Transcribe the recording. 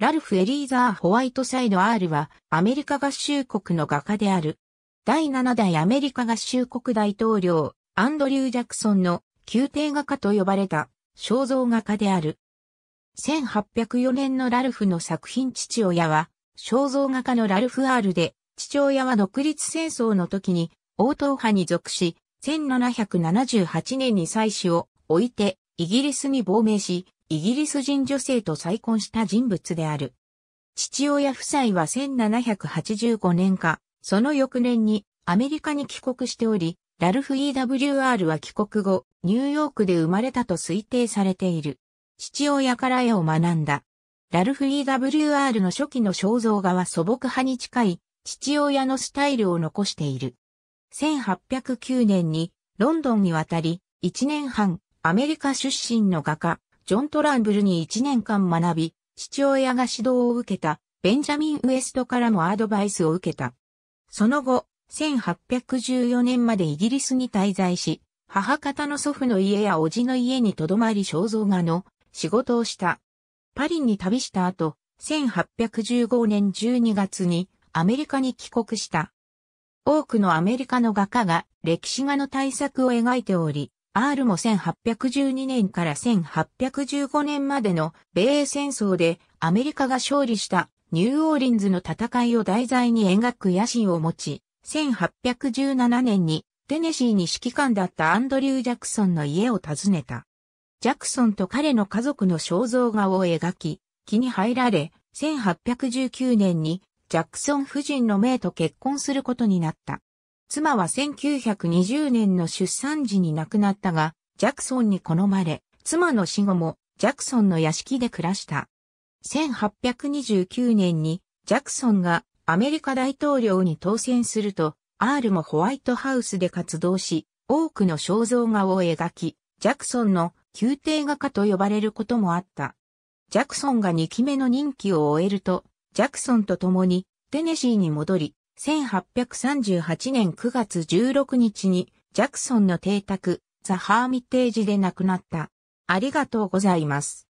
ラルフ・エリーザー・ホワイトサイドアールはアメリカ合衆国の画家である。第7代アメリカ合衆国大統領アンドリュー・ジャクソンの宮廷画家と呼ばれた肖像画家である。1804年のラルフの作品父親は肖像画家のラルフ・アールで父親は独立戦争の時に王党派に属し1778年に妻子を置いてイギリスに亡命しイギリス人女性と再婚した人物である。父親夫妻は1785年か、その翌年にアメリカに帰国しており、ラルフ EWR は帰国後、ニューヨークで生まれたと推定されている。父親から絵を学んだ。ラルフ EWR の初期の肖像画は素朴派に近い父親のスタイルを残している。1809年にロンドンに渡り、1年半アメリカ出身の画家ジョン・トランブルに1年間学び、父親が指導を受けた、ベンジャミン・ウエストからもアドバイスを受けた。その後、1814年までイギリスに滞在し、母方の祖父の家や叔父の家に留まり肖像画の仕事をした。パリに旅した後、1815年12月にアメリカに帰国した。多くのアメリカの画家が歴史画の大作を描いており、R も1812年から1815年までの米英戦争でアメリカが勝利したニューオーリンズの戦いを題材に描く野心を持ち、1817年にテネシーに指揮官だったアンドリュー・ジャクソンの家を訪ねた。ジャクソンと彼の家族の肖像画を描き、気に入られ、1819年にジャクソン夫人の命と結婚することになった。妻は1920年の出産時に亡くなったが、ジャクソンに好まれ、妻の死後もジャクソンの屋敷で暮らした。1829年にジャクソンがアメリカ大統領に当選すると、アールもホワイトハウスで活動し、多くの肖像画を描き、ジャクソンの宮廷画家と呼ばれることもあった。ジャクソンが2期目の任期を終えると、ジャクソンと共にテネシーに戻り、1838年9月16日にジャクソンの邸宅、ザ・ハーミテージで亡くなった。ありがとうございます。